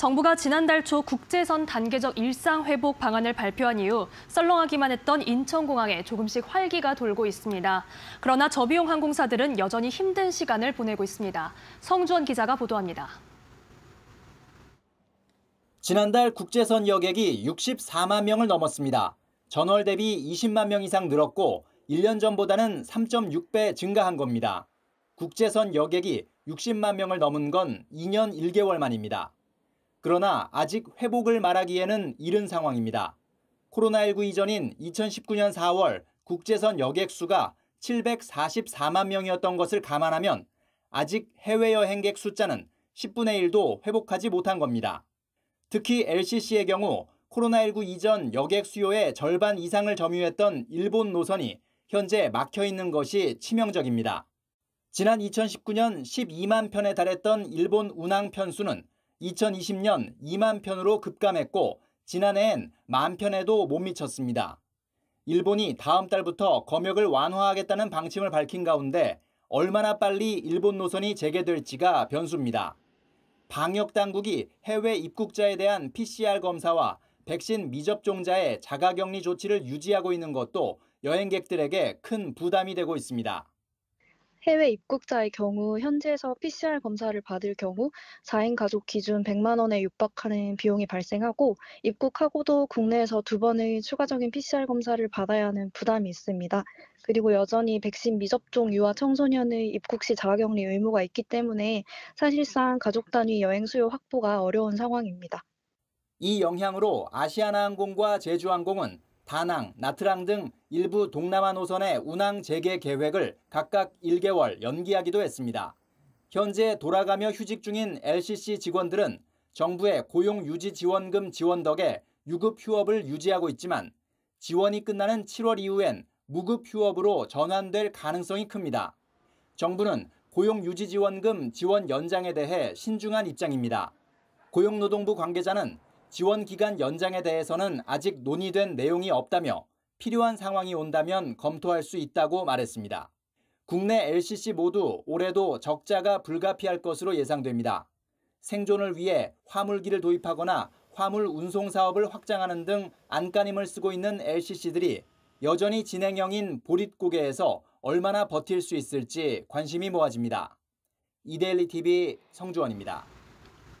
정부가 지난달 초 국제선 단계적 일상 회복 방안을 발표한 이후 썰렁하기만 했던 인천공항에 조금씩 활기가 돌고 있습니다. 그러나 저비용 항공사들은 여전히 힘든 시간을 보내고 있습니다. 성주원 기자가 보도합니다. 지난달 국제선 여객이 64만 명을 넘었습니다. 전월 대비 20만 명 이상 늘었고 1년 전보다는 3.6배 증가한 겁니다. 국제선 여객이 60만 명을 넘은 건 2년 1개월 만입니다. 그러나 아직 회복을 말하기에는 이른 상황입니다. 코로나19 이전인 2019년 4월 국제선 여객수가 744만 명이었던 것을 감안하면 아직 해외여행객 숫자는 10분의 1도 회복하지 못한 겁니다. 특히 LCC의 경우 코로나19 이전 여객 수요의 절반 이상을 점유했던 일본 노선이 현재 막혀 있는 것이 치명적입니다. 지난 2019년 12만 편에 달했던 일본 운항 편수는 2020년 2만 편으로 급감했고 지난해엔 만 편에도 못 미쳤습니다. 일본이 다음 달부터 검역을 완화하겠다는 방침을 밝힌 가운데 얼마나 빨리 일본 노선이 재개될지가 변수입니다. 방역 당국이 해외 입국자에 대한 PCR 검사와 백신 미접종자의 자가격리 조치를 유지하고 있는 것도 여행객들에게 큰 부담이 되고 있습니다. 해외 입국자의 경우 현지에서 PCR 검사를 받을 경우 4인 가족 기준 100만 원에 육박하는 비용이 발생하고 입국하고도 국내에서 두 번의 추가적인 PCR 검사를 받아야 하는 부담이 있습니다. 그리고 여전히 백신 미접종 유아 청소년의 입국 시 자가격리 의무가 있기 때문에 사실상 가족 단위 여행 수요 확보가 어려운 상황입니다. 이 영향으로 아시아나항공과 제주항공은 다낭, 나트랑 등 일부 동남아 노선의 운항 재개 계획을 각각 1개월 연기하기도 했습니다. 현재 돌아가며 휴직 중인 LCC 직원들은 정부의 고용 유지 지원금 지원 덕에 유급 휴업을 유지하고 있지만 지원이 끝나는 7월 이후엔 무급 휴업으로 전환될 가능성이 큽니다. 정부는 고용 유지 지원금 지원 연장에 대해 신중한 입장입니다. 고용노동부 관계자는 지원 기간 연장에 대해서는 아직 논의된 내용이 없다며 필요한 상황이 온다면 검토할 수 있다고 말했습니다. 국내 LCC 모두 올해도 적자가 불가피할 것으로 예상됩니다. 생존을 위해 화물기를 도입하거나 화물 운송 사업을 확장하는 등 안간힘을 쓰고 있는 LCC들이 여전히 진행형인 보릿고개에서 얼마나 버틸 수 있을지 관심이 모아집니다. 이데일리 TV 성주원입니다.